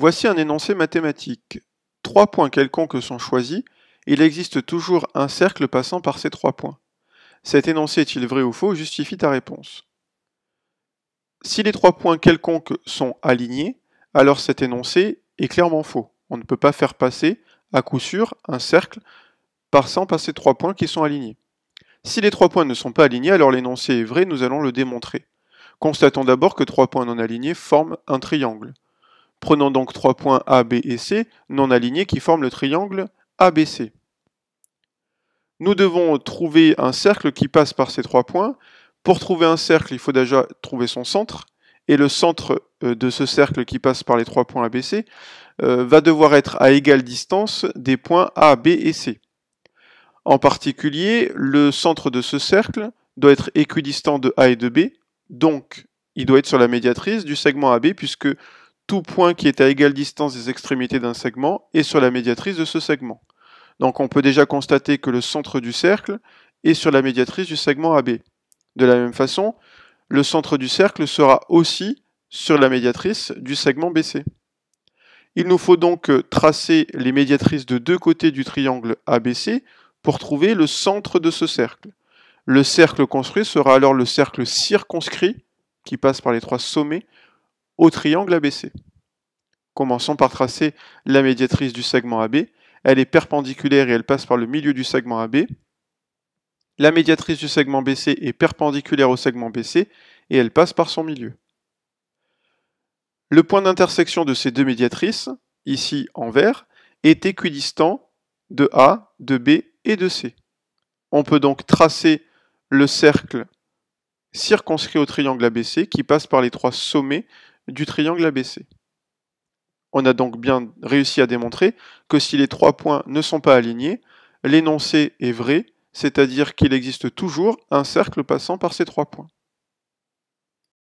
Voici un énoncé mathématique. Trois points quelconques sont choisis, il existe toujours un cercle passant par ces trois points. Cet énoncé est-il vrai ou faux justifie ta réponse. Si les trois points quelconques sont alignés, alors cet énoncé est clairement faux. On ne peut pas faire passer, à coup sûr, un cercle passant par ces trois points qui sont alignés. Si les trois points ne sont pas alignés, alors l'énoncé est vrai, nous allons le démontrer. Constatons d'abord que trois points non alignés forment un triangle. Prenons donc trois points A, B et C non alignés qui forment le triangle ABC. Nous devons trouver un cercle qui passe par ces trois points. Pour trouver un cercle, il faut déjà trouver son centre. Et le centre euh, de ce cercle qui passe par les trois points ABC euh, va devoir être à égale distance des points A, B et C. En particulier, le centre de ce cercle doit être équidistant de A et de B, donc il doit être sur la médiatrice du segment AB puisque tout point qui est à égale distance des extrémités d'un segment est sur la médiatrice de ce segment. Donc on peut déjà constater que le centre du cercle est sur la médiatrice du segment AB. De la même façon, le centre du cercle sera aussi sur la médiatrice du segment BC. Il nous faut donc euh, tracer les médiatrices de deux côtés du triangle ABC pour trouver le centre de ce cercle. Le cercle construit sera alors le cercle circonscrit, qui passe par les trois sommets, au triangle ABC. Commençons par tracer la médiatrice du segment AB. Elle est perpendiculaire et elle passe par le milieu du segment AB. La médiatrice du segment BC est perpendiculaire au segment BC et elle passe par son milieu. Le point d'intersection de ces deux médiatrices, ici en vert, est équidistant de A, de B et de C. On peut donc tracer le cercle circonscrit au triangle ABC qui passe par les trois sommets du triangle ABC. On a donc bien réussi à démontrer que si les trois points ne sont pas alignés, l'énoncé est vrai, c'est-à-dire qu'il existe toujours un cercle passant par ces trois points.